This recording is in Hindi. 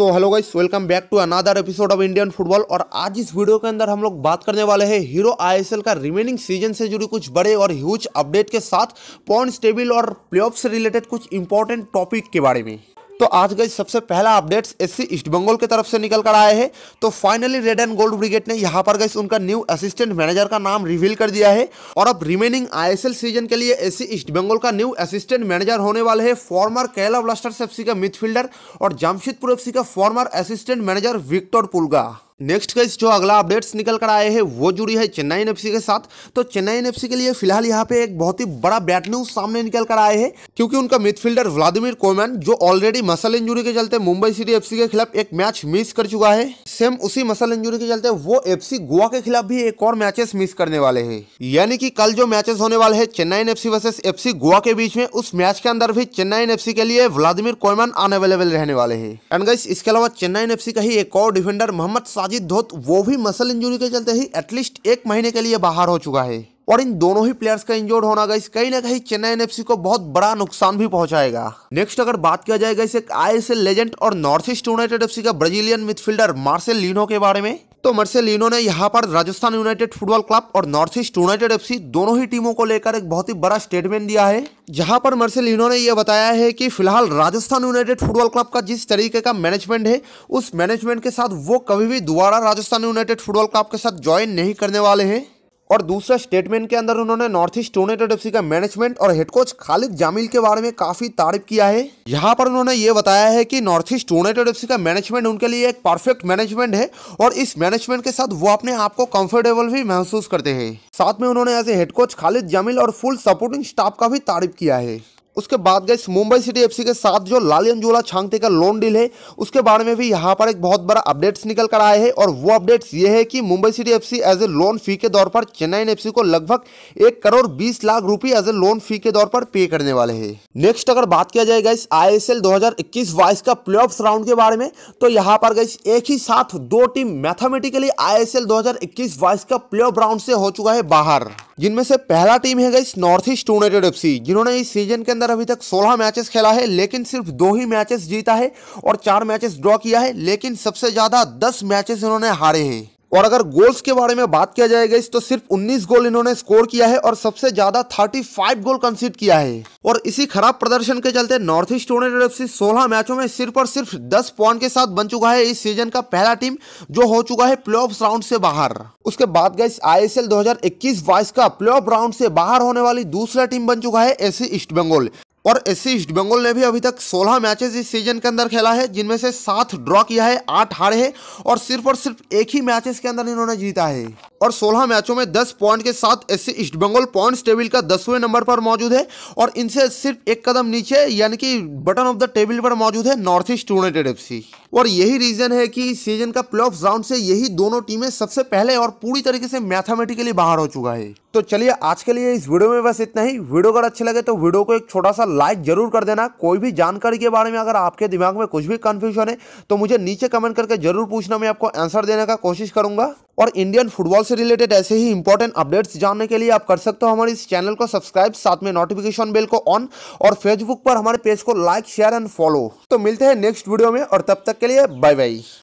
so hello guys welcome back to another episode of Indian football और आज इस वीडियो के अंदर हम लोग बात करने वाले हैं हीरो आईएसएल का रिमेनिंग सीजन से जुड़ी कुछ बड़े और ह्यूज अपडेट के साथ पॉइंट्स टेबल और प्लेऑफ से रिलेटेड कुछ इंपॉर्टेंट टॉपिक के बारे में तो आज गई सबसे पहला अपडेट्स एससी ईस्ट बंगाल की तरफ से निकल कर आए हैं तो finally Red and Gold Brigade ने यहाँ पर गई उनका न्यू असिस्टेंट मैनेजर का नाम रिवील कर दिया है और अब रिमेनिंग आईएसएल सीजन के लिए एससी ईस्ट बंगाल का न्यू असिस्टेंट मैनेजर होने वाले है फॉर्मर केरला ब्लास्टर्स एफ का मिडफील्डर और जमशेदपुर एफ का former assistant manager Victor Pulga next guys जो अगला अपडेट्स निकल कर आए हैं वो जुड़ी है चेन्नई एन के साथ तो चेन्नई एन के लिए फिलहाल यहाँ पे एक बहुत ही बड़ा बैड न्यूज सामने निकल कर आए हैं क्योंकि उनका मिडफील्डर व्लादिमिर कोमैन जो ऑलरेडी मसल इंजुरी के चलते मुंबई सिटी एफ के खिलाफ एक मैच मिस कर चुका है सेम उसी मसल इंजुरी के चलते वो एफ गोवा के खिलाफ भी एक और मैचेस मिस करने वाले है यानी कि कल जो मैचेस होने वाले है Chennaiyin versus F Goa के बीच में उस मैच के अंदर भी चेन्नई एन के लिए व्लादिमिर कोयमन अनअवेलेबल रहने वाले हैं एंड गाइस इसके अलावा चेन्नई एन का ही एक और डिफेंडर मोहम्मद साजिद धोत वो भी मसल इंजरी के चलते ही एटलीस्ट एक महीने के लिए बाहर हो चुका है और इन दोनों ही प्लेयर्स का इंजोर्ड होना गई कहीं ना कहीं चेन्नई एन को बहुत बड़ा नुकसान भी पहुंचाएगा नेक्स्ट अगर बात किया जाएगा इस एक आईएसएल लेजेंड और नॉर्थ ईस्ट यूनाइटेड एफसी का ब्राजीलियन मिडफील्डर मार्सेल लिनो के बारे में तो मर्सेलिनो ने यहाँ पर राजस्थान यूनाइटेड फुटबॉल क्लब और नॉर्थ ईस्ट यूनाइटेड एफसी दोनों ही टीमों को लेकर एक बहुत ही बड़ा स्टेटमेंट दिया है जहां पर मर्सेलिनो ने यह बताया है कि फिलहाल राजस्थान यूनाइटेड फुटबॉल क्लब का जिस तरीके का मैनेजमेंट है उस मैनेजमेंट के साथ वो कभी भी दोबारा राजस्थान यूनाइटेड फुटबॉल क्लब के साथ ज्वाइन नहीं करने वाले हैं और दूसरा स्टेटमेंट के अंदर उन्होंने नॉर्थ ईस्ट यूनाइटेड एफ का मैनेजमेंट और हेड कोच खालिद जामिल के बारे में काफी तारीफ किया है यहाँ पर उन्होंने ये बताया है कि नॉर्थ ईस्ट यूनाइटेड एफ का मैनेजमेंट उनके लिए एक परफेक्ट मैनेजमेंट है और इस मैनेजमेंट के साथ वो अपने आप को कम्फर्टेबल भी महसूस करते हैं साथ में उन्होंने as a head coach Khalid Jamil और फुल सपोर्टिंग स्टाफ का भी तारीफ किया है उसके बाद गए मुंबई सिटी एफसी के साथ जो लालियन लालियनजोला छांगते का लोन डील है उसके बारे में भी यहाँ पर एक बहुत बड़ा अपडेट्स निकल कर आए हैं और वो अपडेट्स ये है कि Mumbai City F as a loan fee के तौर पर चेन्नई एफ को लगभग एक करोड़ बीस लाख रुपये एज ए लोन फी के तौर पर पे करने वाले है नेक्स्ट अगर बात किया जाएगा इस आई एस एल का प्ले राउंड के बारे में तो यहाँ पर गई एक ही साथ दो team mathematically I S L का प्ले राउंड से हो चुका है बाहर जिनमें से पहला टीम है गई नॉर्थ ईस्ट यूनाइटेड एफ जिन्होंने इस सीजन के अंदर अभी तक सोलह मैचेस खेला है लेकिन सिर्फ दो ही मैचेस जीता है और चार मैचेस ड्रॉ किया है लेकिन सबसे ज्यादा दस मैचेस इन्होंने हारे हैं और अगर गोल्स के बारे में बात किया जाएगा इस तो सिर्फ 19 गोल इन्होंने स्कोर किया है और सबसे ज्यादा 35 गोल कंसीड किया है और इसी खराब प्रदर्शन के चलते नॉर्थ ईस्ट यूनाइटेड एफ 16 मैचों में सिर्फ और सिर्फ 10 पॉइंट के साथ बन चुका है इस सीजन का पहला टीम जो हो चुका है प्ले राउंड से बाहर उसके बाद गए आई एस एल का प्ले राउंड से बाहर होने वाली दूसरा टीम बन चुका है एसी ईस्ट बंगाल और एस ईस्ट बंगाल ने भी अभी तक 16 मैचेस इस सीजन के अंदर खेला है जिनमें से सात ड्रॉ किया है आठ हारे है और सिर्फ और सिर्फ एक ही मैचेस के अंदर इन्होंने जीता है और 16 मैचों में 10 पॉइंट के साथ S East Bengal points table का दसवें नंबर पर मौजूद है और इनसे सिर्फ एक कदम नीचे यानी कि बटन ऑफ द टेबल पर मौजूद है नॉर्थ ईस्ट यूनाइटेड एफ और यही रीजन है कि सीजन का प्ले राउंड से यही दोनों टीमें सबसे पहले और पूरी तरीके से मैथामेटिकली बाहर हो चुका है तो चलिए आज के लिए इस वीडियो में बस इतना ही वीडियो अगर अच्छे लगे तो वीडियो को एक छोटा सा लाइक जरूर कर देना कोई भी जानकारी के बारे में अगर आपके दिमाग में कुछ भी कंफ्यूजन है तो मुझे नीचे कमेंट करके जरूर पूछना मैं आपको आंसर देने का कोशिश करूंगा और इंडियन फुटबॉल से रिलेटेड ऐसे ही इंपॉर्टेंट अपडेट्स जानने के लिए आप कर सकते हो हमारे इस चैनल को सब्सक्राइब साथ में नोटिफिकेशन बिल को ऑन और फेसबुक पर हमारे पेज को लाइक शेयर एंड फॉलो तो मिलते हैं नेक्स्ट वीडियो में और तब तक के लिए बाय बाय